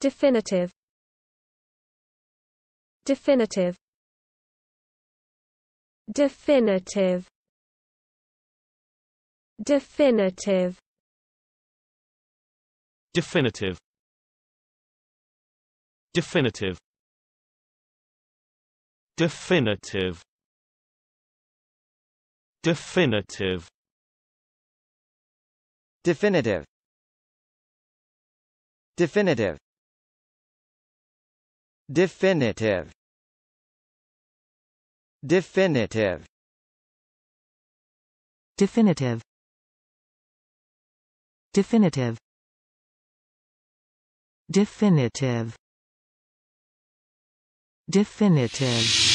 Definitive Definitive Definitive Definitive Definitive Definitive Definitive Definitive Definitive Definitive Definitive Definitive Definitive Definitive Definitive Definitive